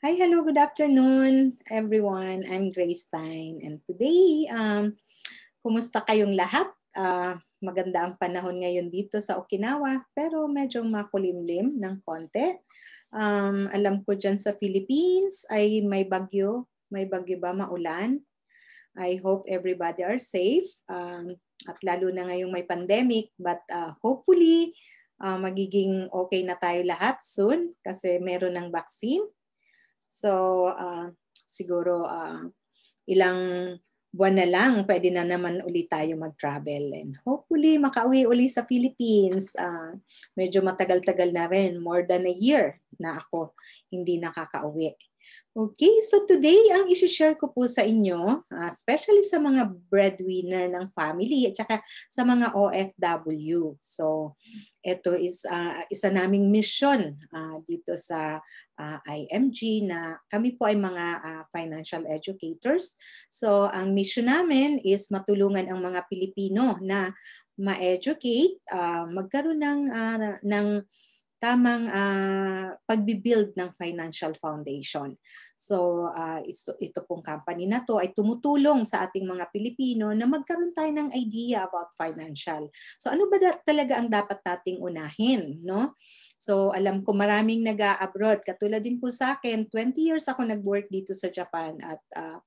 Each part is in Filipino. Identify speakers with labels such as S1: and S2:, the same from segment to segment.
S1: Hi, hello, good afternoon, everyone. I'm Grace Stein and today, um, kumusta kayong lahat? Uh, maganda ang panahon ngayon dito sa Okinawa pero medyo makulimlim ng konti. Um, alam ko dyan sa Philippines ay may bagyo. May bagyo ba maulan? I hope everybody are safe. Um, at lalo na ngayong may pandemic but uh, hopefully uh, magiging okay na tayo lahat soon kasi meron ng vaccine So, uh, siguro uh, ilang buwan na lang, pwede na naman uli tayo mag-travel. And hopefully, makauwi uli sa Philippines. Uh, medyo matagal-tagal na rin, more than a year na ako hindi nakakauwi. Okay, so today ang isi-share ko po sa inyo, ah, especially sa mga breadwinner ng family at saka sa mga OFW. So, ito is uh, isa naming mission uh, ah, dito sa uh, IMG na kami po ay mga uh, financial educators. So, ang mission namin is matulungan ang mga Pilipino na ma-educate, uh, magkaroon ng, uh, ng tamang uh, pagbibuild ng financial foundation. So uh, ah, ito, ito pong company na to ay tumutulong sa ating mga Pilipino na magkaroon tayo ng idea about financial. So ano ba da- talaga ang dapat nating unahin, no? So alam ko maraming nag-abroad katulad din po sa akin, 20 years ako nag-work dito sa Japan at uh,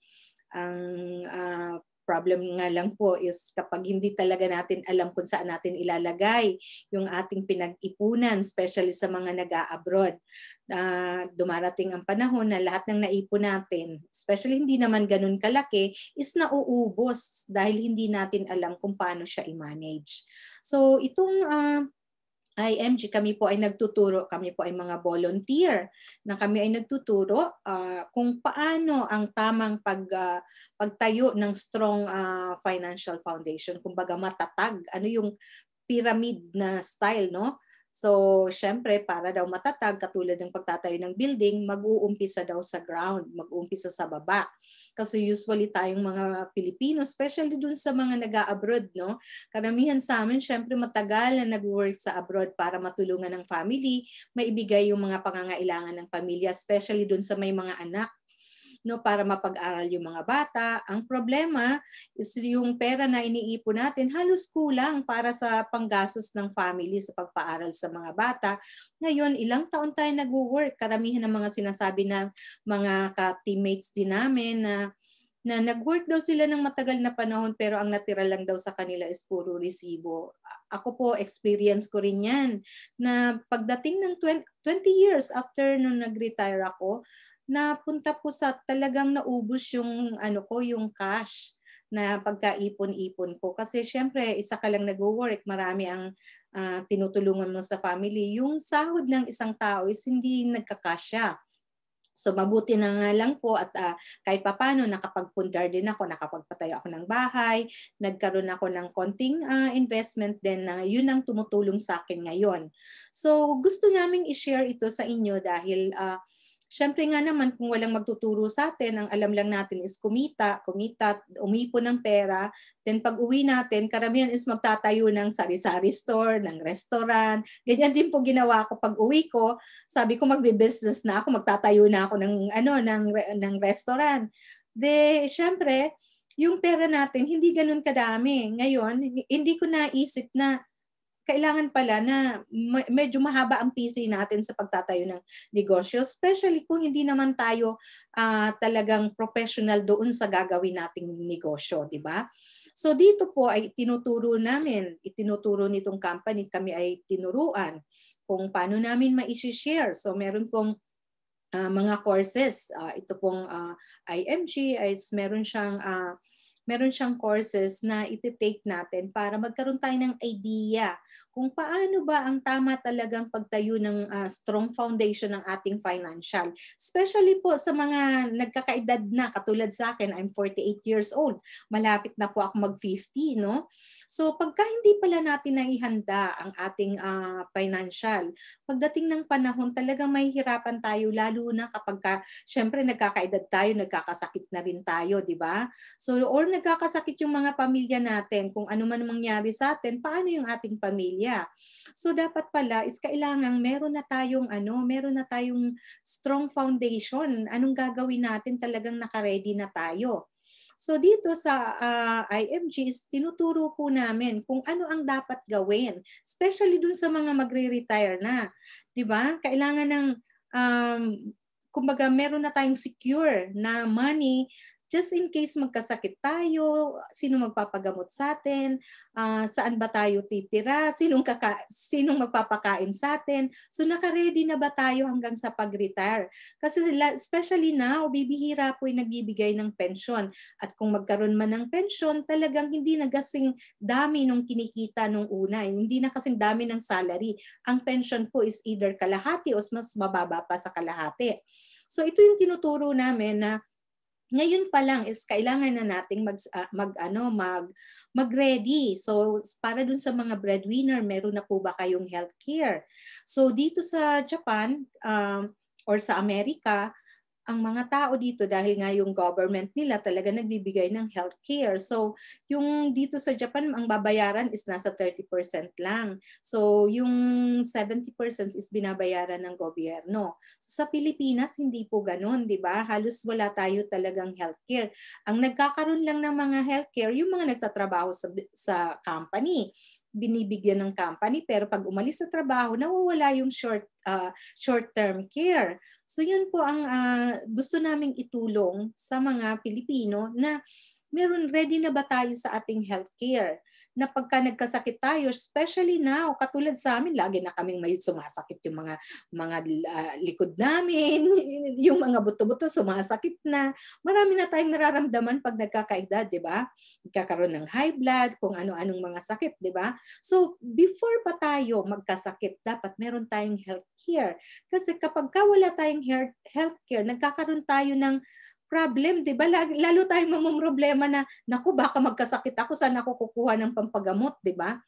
S1: ang uh, Problem nga lang po is kapag hindi talaga natin alam kung saan natin ilalagay yung ating pinag-ipunan, especially sa mga nag-a-abroad. Uh, dumarating ang panahon na lahat ng naipon natin, especially hindi naman ganun kalaki, is nauubos dahil hindi natin alam kung paano siya i-manage. So itong uh, IMG, kami po ay nagtuturo, kami po ay mga volunteer na kami ay nagtuturo uh, kung paano ang tamang pag, uh, pagtayo ng strong uh, financial foundation, kumbaga matatag, ano yung pyramid na style, no? So, syempre, para daw matatag, katulad ng pagtatayo ng building, mag-uumpisa daw sa ground, mag-uumpisa sa baba. Kasi usually tayong mga Pilipino, especially dun sa mga nag-abroad, no? Karamihan sa amin, syempre, matagal na nag-work sa abroad para matulungan ng family, maibigay yung mga pangangailangan ng pamilya, especially dun sa may mga anak no para mapag-aral yung mga bata. Ang problema is yung pera na iniipon natin halos kulang para sa panggastos ng family sa pagpaaral sa mga bata. Ngayon, ilang taon tayo nag-work. Karamihan ng mga sinasabi ng mga ka-teammates din namin na na nag-work daw sila ng matagal na panahon pero ang natira lang daw sa kanila is puro resibo. Ako po, experience ko rin yan na pagdating ng 20, 20 years after nung nag-retire ako, napunta po sa talagang naubos yung ano ko, yung cash na pagkaipon-ipon ko. Kasi syempre, isa ka lang nagwo work marami ang uh, tinutulungan mo sa family. Yung sahod ng isang tao is hindi nagkakasya. So mabuti na nga lang po at uh, kahit papano nakapagpundar din ako, nakapagpatayo ako ng bahay, nagkaroon ako ng konting uh, investment din na uh, yun ang tumutulong sa akin ngayon. So gusto naming i-share ito sa inyo dahil uh, Siyempre nga naman, kung walang magtuturo sa atin, ang alam lang natin is kumita, kumita, umipo ng pera. Then pag uwi natin, karamihan is magtatayo ng sari-sari store, ng restaurant. Ganyan din po ginawa ko pag uwi ko. Sabi ko magbe-business na ako, magtatayo na ako ng, ano, ng, ng restaurant. De, syempre, yung pera natin, hindi ganun kadami. Ngayon, hindi ko naisip na kailangan pala na medyo mahaba ang PC natin sa pagtatayo ng negosyo, especially kung hindi naman tayo uh, talagang professional doon sa gagawin nating negosyo, di ba? So dito po ay tinuturo namin, itinuturo nitong company, kami ay tinuruan kung paano namin ma-share. So meron pong uh, mga courses, uh, ito pong uh, IMG, is meron siyang uh, meron siyang courses na iti-take natin para magkaroon tayo ng idea kung paano ba ang tama talagang pagtayo ng uh, strong foundation ng ating financial. Especially po sa mga nagkakaedad na, katulad sa akin, I'm 48 years old. Malapit na po ako mag-50, no? So pagka hindi pala natin naihanda ang ating uh, financial, pagdating ng panahon talagang mahihirapan tayo lalo na kapag ka, syempre nagkakaedad tayo, nagkakasakit na rin tayo, di ba? So or nagkakasakit yung mga pamilya natin, kung ano man mangyari sa atin, paano yung ating pamilya? area. So dapat pala is kailangan meron na tayong ano, meron na tayong strong foundation. Anong gagawin natin talagang nakaredy na tayo. So dito sa uh, ah, IMG is tinuturo po namin kung ano ang dapat gawin, especially dun sa mga magre-retire na, 'di ba? Kailangan ng um kumbaga meron na tayong secure na money just in case magkasakit tayo, sino magpapagamot sa atin, uh, saan ba tayo titira, sinong, kaka- sinong magpapakain sa atin. So nakaredy na ba tayo hanggang sa pag-retire? Kasi especially now, bibihira po yung nagbibigay ng pension. At kung magkaroon man ng pension, talagang hindi na kasing dami nung kinikita nung una. Hindi na kasing dami ng salary. Ang pension po is either kalahati o mas mababa pa sa kalahati. So ito yung tinuturo namin na ngayon pa lang is kailangan na nating mag uh, mag ano mag mag-ready. So para dun sa mga breadwinner, meron na po ba kayong healthcare? So dito sa Japan um, or sa Amerika, ang mga tao dito dahil nga yung government nila talaga nagbibigay ng healthcare. So, yung dito sa Japan, ang babayaran is nasa 30% lang. So, yung 70% is binabayaran ng gobyerno. So, sa Pilipinas, hindi po ganun, di ba? Halos wala tayo talagang healthcare. Ang nagkakaroon lang ng mga healthcare, yung mga nagtatrabaho sa, sa company binibigyan ng company pero pag umalis sa trabaho nawawala yung short uh, short-term care. So yun po ang uh, gusto naming itulong sa mga Pilipino na meron ready na ba tayo sa ating healthcare? na pagka nagkasakit tayo, especially now, katulad sa amin, lagi na kaming may sumasakit yung mga mga uh, likod namin, yung mga buto-buto sumasakit na. Marami na tayong nararamdaman pag nagkakaedad, di ba? Nagkakaroon ng high blood, kung ano-anong mga sakit, di ba? So, before pa tayo magkasakit, dapat meron tayong health care. Kasi kapag wala tayong health care, nagkakaroon tayo ng problem, 'di ba? Lalo tayong mamumroblema na naku baka magkasakit ako saan ako kukuha ng pampagamot, 'di ba?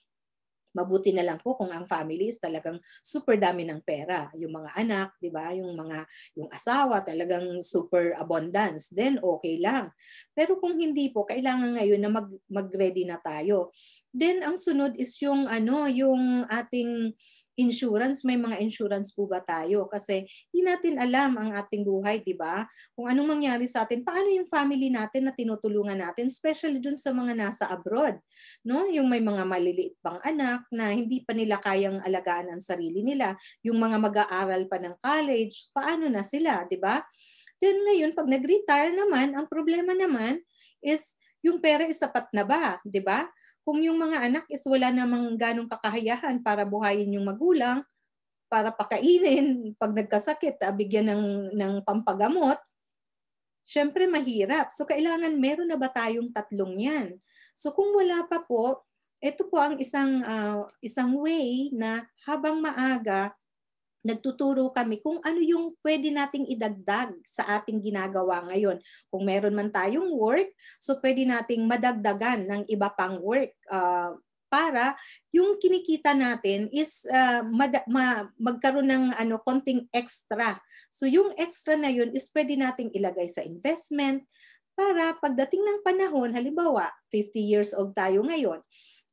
S1: Mabuti na lang po kung ang family is talagang super dami ng pera, yung mga anak, 'di ba? Yung mga yung asawa talagang super abundance, then okay lang. Pero kung hindi po, kailangan ngayon na mag mag-ready na tayo. Then ang sunod is yung ano, yung ating insurance, may mga insurance po ba tayo? Kasi hindi natin alam ang ating buhay, di ba? Kung anong mangyari sa atin, paano yung family natin na tinutulungan natin, especially dun sa mga nasa abroad, no? Yung may mga maliliit pang anak na hindi pa nila kayang alagaan ang sarili nila, yung mga mag-aaral pa ng college, paano na sila, di ba? Then ngayon, pag nag-retire naman, ang problema naman is yung pera is sapat na ba, di ba? Kung yung mga anak is wala namang ganong kakayahan para buhayin yung magulang, para pakainin, pag nagkasakit, ah, bigyan ng, ng pampagamot, syempre mahirap. So kailangan meron na ba tayong tatlong yan? So kung wala pa po, ito po ang isang, uh, isang way na habang maaga, nagtuturo kami kung ano yung pwede nating idagdag sa ating ginagawa ngayon. Kung meron man tayong work, so pwede nating madagdagan ng iba pang work uh, para yung kinikita natin is uh, ah, mad- ma- magkaroon ng ano konting extra. So yung extra na yun is pwede nating ilagay sa investment para pagdating ng panahon, halimbawa 50 years old tayo ngayon,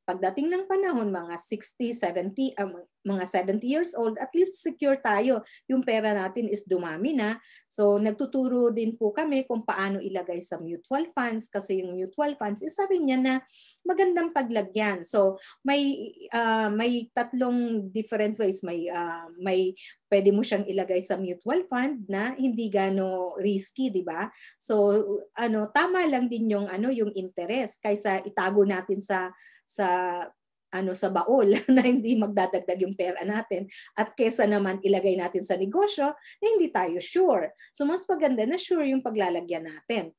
S1: pagdating ng panahon, mga 60, 70, uh, mga 70 years old, at least secure tayo. Yung pera natin is dumami na. So nagtuturo din po kami kung paano ilagay sa mutual funds kasi yung mutual funds, is sabi niya na magandang paglagyan. So may uh, may tatlong different ways. May, uh, may pwede mo siyang ilagay sa mutual fund na hindi gano risky, 'di ba? So ano, tama lang din yung ano, yung interest kaysa itago natin sa sa ano sa baol na hindi magdadagdag yung pera natin at kesa naman ilagay natin sa negosyo na hindi tayo sure. So mas maganda na sure yung paglalagyan natin.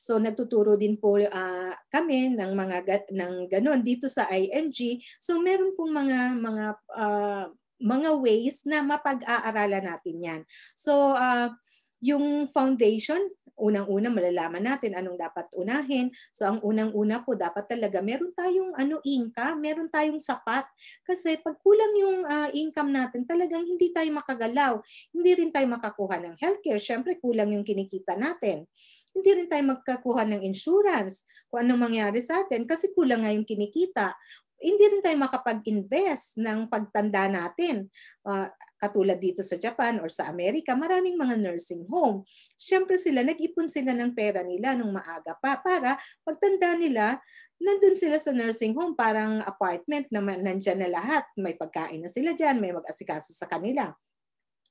S1: So nagtuturo din po uh, kami ng mga ng ganun dito sa ING. So meron pong mga mga uh, mga ways na mapag-aaralan natin yan. So, uh, yung foundation, unang-una malalaman natin anong dapat unahin. So ang unang-una po dapat talaga meron tayong ano income, meron tayong sapat kasi pag kulang yung uh, income natin, talagang hindi tayo makagalaw, hindi rin tayo makakuha ng healthcare, syempre kulang yung kinikita natin. Hindi rin tayo magkakuha ng insurance kung anong mangyari sa atin kasi kulang nga yung kinikita hindi rin tayo makapag-invest ng pagtanda natin. Uh, katulad dito sa Japan or sa Amerika, maraming mga nursing home. Siyempre sila, nag-ipon sila ng pera nila nung maaga pa para pagtanda nila, nandun sila sa nursing home, parang apartment na nandyan na lahat. May pagkain na sila dyan, may mag-asikaso sa kanila.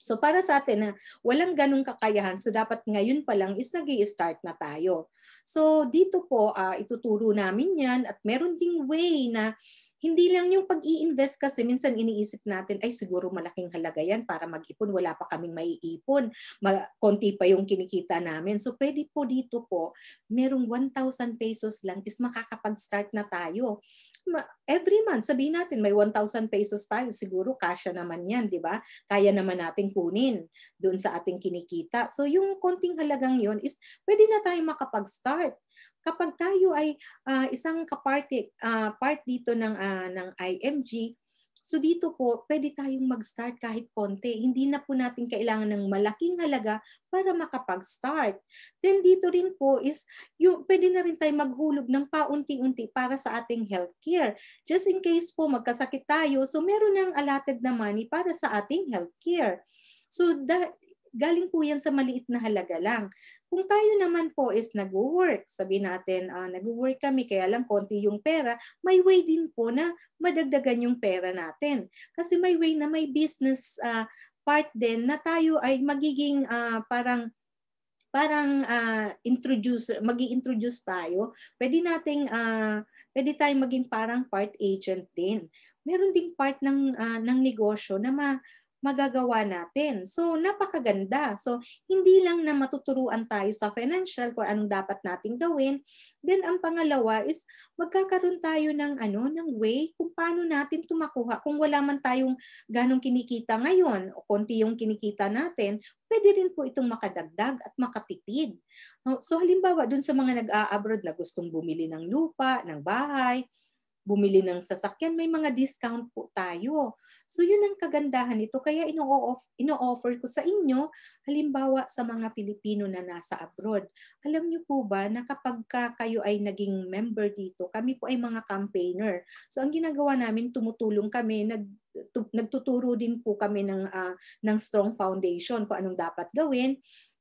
S1: So para sa atin na walang ganong kakayahan, so dapat ngayon pa lang is nag start na tayo. So dito po, uh, ituturo namin yan at meron ding way na hindi lang yung pag i-invest kasi minsan iniisip natin, ay siguro malaking halaga yan para mag-ipon. Wala pa kaming maiipon. Mag- konti pa yung kinikita namin. So pwede po dito po, merong 1,000 pesos lang is makakapag-start na tayo. Every month, sabihin natin may 1,000 pesos tayo. Siguro kasya naman yan, di ba? Kaya naman natin kunin doon sa ating kinikita. So yung konting halagang yon is pwede na tayo makapag-start. Kapag tayo ay uh, isang kaparty uh, part dito ng, uh, ng IMG, So dito po, pwede tayong mag-start kahit konti. Hindi na po natin kailangan ng malaking halaga para makapag-start. Then dito rin po is, yung, pwede na rin tayo maghulog ng paunti-unti para sa ating healthcare. Just in case po magkasakit tayo, so meron ng allotted na money para sa ating healthcare. So da- galing po yan sa maliit na halaga lang. Kung tayo naman po is nag-work, sabi natin uh, nag-work kami kaya lang konti yung pera, may way din po na madagdagan yung pera natin. Kasi may way na may business uh, part din na tayo ay magiging uh, parang parang uh, introducer, magi-introduce tayo. Pwede nating uh, pwede tayong maging parang part agent din. Meron ding part ng uh, ng negosyo na ma magagawa natin. So, napakaganda. So, hindi lang na matuturuan tayo sa financial kung anong dapat natin gawin. Then, ang pangalawa is magkakaroon tayo ng, ano, ng way kung paano natin tumakuha. Kung wala man tayong ganong kinikita ngayon o konti yung kinikita natin, pwede rin po itong makadagdag at makatipid. So halimbawa, dun sa mga nag-a-abroad na gustong bumili ng lupa, ng bahay, bumili ng sasakyan, may mga discount po tayo. So yun ang kagandahan nito. Kaya ino-offer ko sa inyo, halimbawa sa mga Pilipino na nasa abroad. Alam niyo po ba na kapag kayo ay naging member dito, kami po ay mga campaigner. So ang ginagawa namin, tumutulong kami, nag nagtuturo din po kami ng uh, ng strong foundation kung anong dapat gawin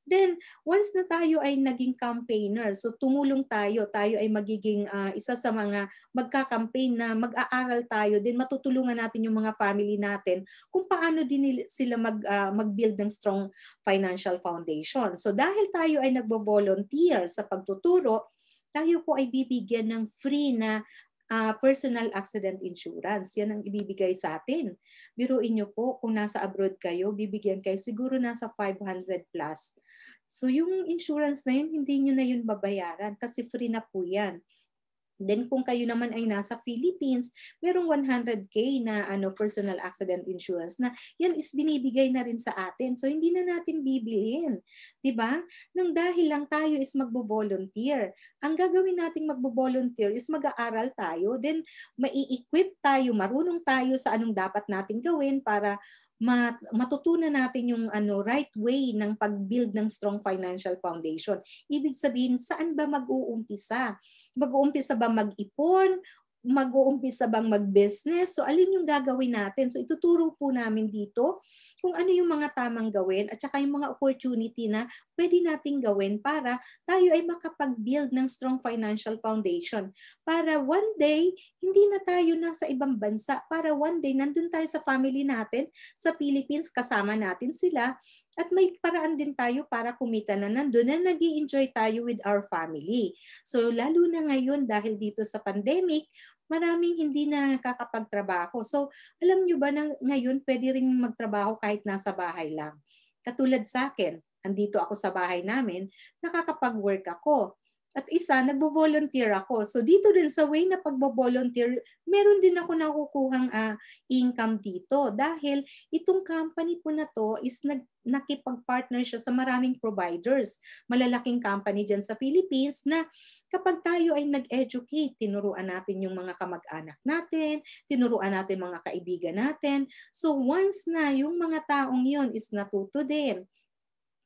S1: Then, once na tayo ay naging campaigner, so tumulong tayo, tayo ay magiging uh, isa sa mga magka-campaign na mag-aaral tayo, din matutulungan natin yung mga family natin kung paano din sila mag, uh, mag-build ng strong financial foundation. So dahil tayo ay nagbo-volunteer sa pagtuturo, tayo po ay bibigyan ng free na uh, personal accident insurance. Yan ang ibibigay sa atin. Biruin nyo po, kung nasa abroad kayo, bibigyan kayo siguro nasa 500 plus So yung insurance na yun, hindi nyo na yun babayaran kasi free na po yan. Then kung kayo naman ay nasa Philippines, merong 100k na ano personal accident insurance na yan is binibigay na rin sa atin. So hindi na natin bibilhin, 'di ba? Nang dahil lang tayo is magbo-volunteer. Ang gagawin nating magbo-volunteer is mag-aaral tayo, then mai-equip tayo, marunong tayo sa anong dapat nating gawin para mat- matutunan natin yung ano right way ng pag-build ng strong financial foundation. Ibig sabihin, saan ba mag-uumpisa? Mag-uumpisa ba mag-ipon mag-uumpisa bang mag-business? So, alin yung gagawin natin? So, ituturo po namin dito kung ano yung mga tamang gawin at saka yung mga opportunity na pwede nating gawin para tayo ay makapag-build ng strong financial foundation. Para one day, hindi na tayo nasa ibang bansa. Para one day, nandun tayo sa family natin, sa Philippines, kasama natin sila. At may paraan din tayo para kumita na nandun na nag enjoy tayo with our family. So lalo na ngayon dahil dito sa pandemic, maraming hindi na nakakapagtrabaho. So, alam nyo ba na ngayon pwede rin magtrabaho kahit nasa bahay lang. Katulad sa akin, andito ako sa bahay namin, nakakapag-work ako. At isa, nagbo-volunteer ako. So dito din sa way na pagbo-volunteer, meron din ako nakukuhang uh, income dito dahil itong company po na to is nag nakipag-partner siya sa maraming providers. Malalaking company dyan sa Philippines na kapag tayo ay nag-educate, tinuruan natin yung mga kamag-anak natin, tinuruan natin mga kaibigan natin. So once na yung mga taong yon is natuto din,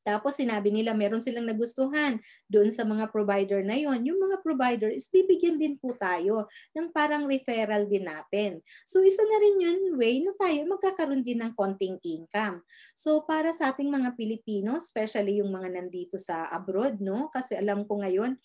S1: tapos sinabi nila meron silang nagustuhan doon sa mga provider na yon. Yung mga provider is bibigyan din po tayo ng parang referral din natin. So isa na rin yun way na tayo magkakaroon din ng konting income. So para sa ating mga Pilipino, especially yung mga nandito sa abroad, no? Kasi alam ko ngayon,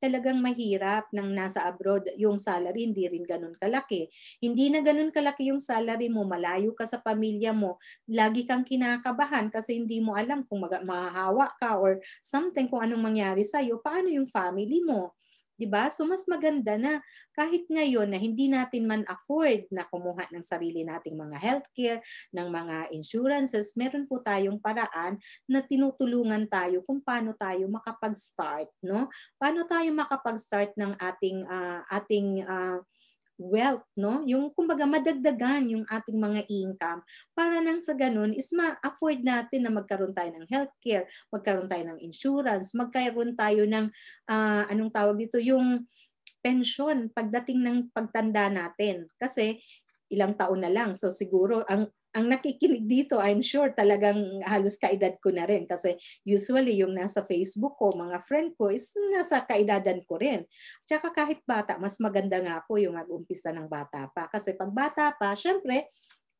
S1: talagang mahirap nang nasa abroad yung salary hindi rin ganun kalaki. Hindi na ganun kalaki yung salary mo, malayo ka sa pamilya mo, lagi kang kinakabahan kasi hindi mo alam kung mag- mahahawa ka or something kung anong mangyari sa iyo, paano yung family mo? 'di ba? So mas maganda na kahit ngayon na hindi natin man afford na kumuha ng sarili nating mga healthcare, ng mga insurances, meron po tayong paraan na tinutulungan tayo kung paano tayo makapag-start, no? Paano tayo makapag-start ng ating uh, ating uh, wealth, no? Yung kumbaga madagdagan yung ating mga income para nang sa ganun is ma-afford natin na magkaroon tayo ng healthcare, magkaroon tayo ng insurance, magkaroon tayo ng uh, anong tawag dito yung pension pagdating ng pagtanda natin. Kasi ilang taon na lang. So siguro ang ang nakikinig dito, I'm sure talagang halos kaedad ko na rin kasi usually yung nasa Facebook ko, mga friend ko is nasa kaedadan ko rin. Tsaka kahit bata, mas maganda nga ako yung mag-umpisa ng bata pa. Kasi pag bata pa, syempre,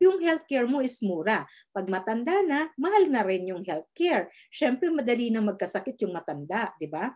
S1: yung healthcare mo is mura. Pag matanda na, mahal na rin yung healthcare. Syempre, madali na magkasakit yung matanda, di ba?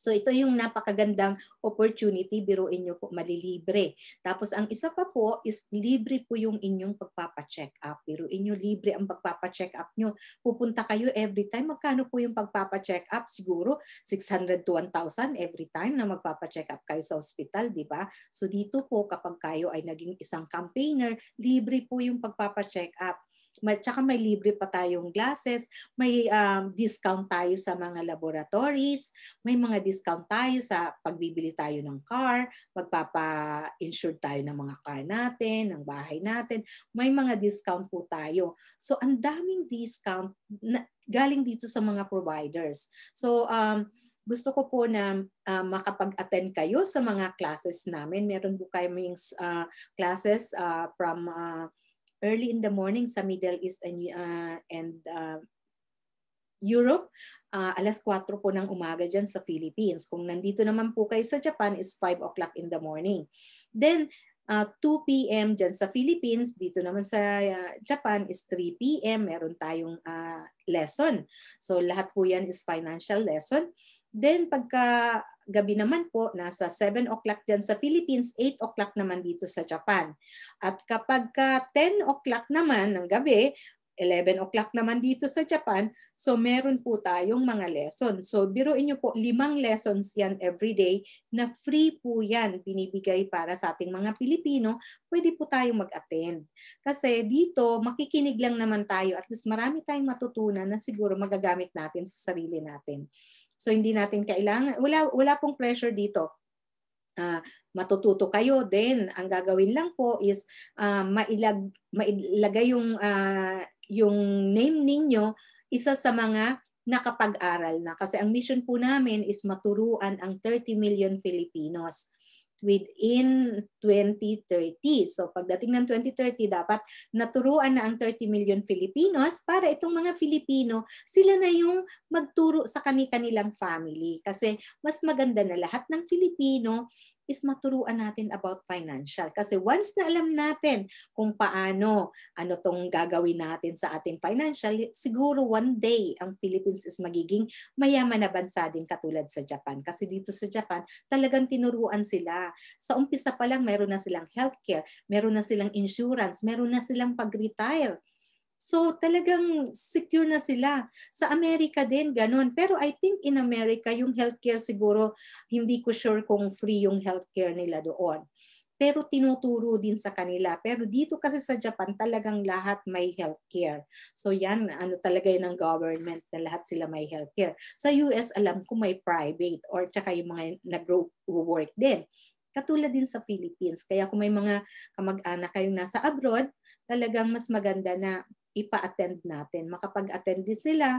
S1: So ito yung napakagandang opportunity, biruin nyo po, malilibre. Tapos ang isa pa po is libre po yung inyong pagpapacheck up. Biruin nyo, libre ang pagpapacheck up nyo. Pupunta kayo every time. Magkano po yung pagpapacheck up? Siguro 600 to 1,000 every time na magpapacheck up kayo sa hospital, di ba? So dito po kapag kayo ay naging isang campaigner, libre po yung pagpapacheck up tsaka may libre pa tayong classes, may um, discount tayo sa mga laboratories, may mga discount tayo sa pagbibili tayo ng car, magpapa-insure tayo ng mga car natin, ng bahay natin, may mga discount po tayo. So ang daming discount na, galing dito sa mga providers. So um, gusto ko po na uh, makapag-attend kayo sa mga classes namin. Meron po kayong uh, classes uh, from uh, early in the morning sa Middle East and, uh, and uh, Europe, uh, alas 4 po ng umaga dyan sa Philippines. Kung nandito naman po kayo sa Japan, is 5 o'clock in the morning. Then, uh, 2 p.m. dyan sa Philippines, dito naman sa uh, Japan is 3 p.m. Meron tayong uh, lesson. So lahat po yan is financial lesson. Then pagka gabi naman po, nasa 7 o'clock dyan sa Philippines, 8 o'clock naman dito sa Japan. At kapag ka 10 o'clock naman ng gabi, 11 o'clock naman dito sa Japan. So meron po tayong mga lesson. So biruin nyo po, limang lessons yan every day na free po yan binibigay para sa ating mga Pilipino. Pwede po tayong mag-attend. Kasi dito, makikinig lang naman tayo at least marami tayong matutunan na siguro magagamit natin sa sarili natin. So hindi natin kailangan, wala, wala pong pressure dito. Uh, matututo kayo then ang gagawin lang po is uh, mailag mailagay yung uh, yung name ninyo isa sa mga nakapag-aral na kasi ang mission po namin is maturuan ang 30 million Filipinos within 2030. So pagdating ng 2030, dapat naturuan na ang 30 million Filipinos para itong mga Filipino, sila na yung magturo sa kani-kanilang family. Kasi mas maganda na lahat ng Filipino is maturuan natin about financial. Kasi once na alam natin kung paano, ano tong gagawin natin sa ating financial, siguro one day ang Philippines is magiging mayaman na bansa din katulad sa Japan. Kasi dito sa Japan, talagang tinuruan sila. Sa umpisa pa lang, meron na silang healthcare, meron na silang insurance, meron na silang pag-retire So talagang secure na sila. Sa Amerika din, ganun. Pero I think in America, yung healthcare siguro, hindi ko sure kung free yung healthcare nila doon. Pero tinuturo din sa kanila. Pero dito kasi sa Japan, talagang lahat may healthcare. So yan, ano talaga yun ng government na lahat sila may healthcare. Sa US, alam ko may private or tsaka yung mga nag-work din. Katulad din sa Philippines. Kaya kung may mga kamag-anak kayong nasa abroad, talagang mas maganda na ipa-attend natin. Makapag-attend din sila.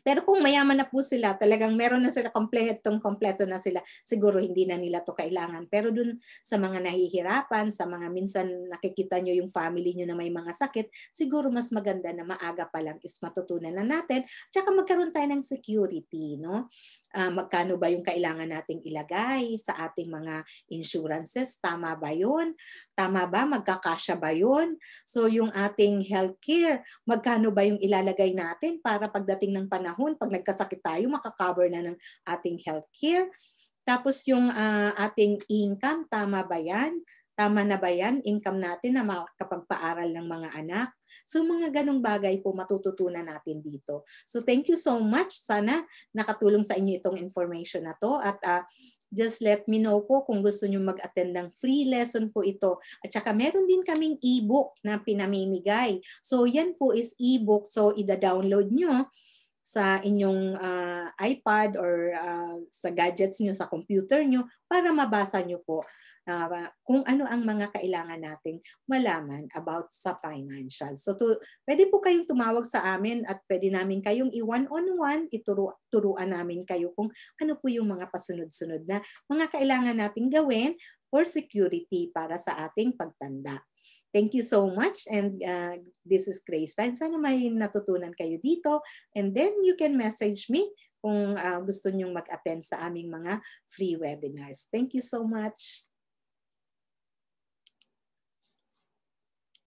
S1: Pero kung mayaman na po sila, talagang meron na sila kompletong kompleto na sila, siguro hindi na nila to kailangan. Pero dun sa mga nahihirapan, sa mga minsan nakikita nyo yung family nyo na may mga sakit, siguro mas maganda na maaga pa lang is matutunan na natin. Tsaka magkaroon tayo ng security, no? uh, magkano ba yung kailangan nating ilagay sa ating mga insurances, tama ba yun? Tama ba? Magkakasya ba yun? So yung ating healthcare, magkano ba yung ilalagay natin para pagdating ng panahon, pag nagkasakit tayo, makakover na ng ating healthcare? Tapos yung uh, ating income, tama ba yan? Tama na ba yan? Income natin na makakapagpaaral ng mga anak? So mga ganong bagay po matututunan natin dito. So thank you so much. Sana nakatulong sa inyo itong information na to at uh, just let me know po kung gusto nyo mag-attend ng free lesson po ito. At saka meron din kaming e-book na pinamimigay. So yan po is e-book. So ida-download nyo sa inyong uh, iPad or uh, sa gadgets nyo, sa computer nyo para mabasa nyo po uh, kung ano ang mga kailangan nating malaman about sa financial. So to, pwede po kayong tumawag sa amin at pwede namin kayong i-one-on-one, ituru, turuan namin kayo kung ano po yung mga pasunod-sunod na mga kailangan nating gawin for security para sa ating pagtanda. Thank you so much and uh, this is Grace Time. Sana may natutunan kayo dito and then you can message me kung uh, gusto nyong mag-attend sa aming mga free webinars. Thank you so much.